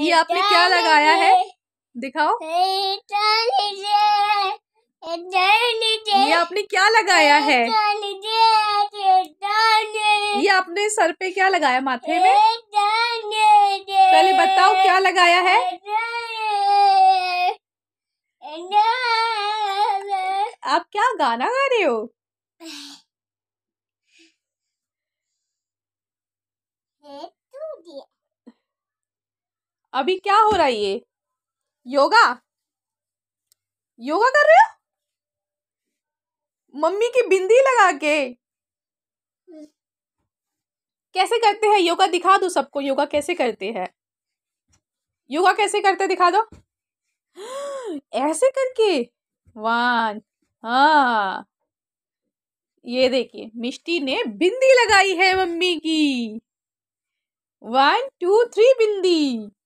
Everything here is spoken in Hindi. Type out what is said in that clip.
ये आपने क्या लगाया है दिखाओ ये आपने क्या लगाया है ये आपने सर पे क्या लगाया माथे में पहले बताओ क्या लगाया है आप क्या गाना गा रहे हो Hey. अभी क्या हो रहा है ये योगा योगा कर रहे हो मम्मी की बिंदी लगा के कैसे करते हैं योगा दिखा दो सबको योगा कैसे करते हैं योगा कैसे करते दिखा दो ऐसे करके वन हाँ ये देखिए मिष्टी ने बिंदी लगाई है मम्मी की वन टू थ्री बिंदी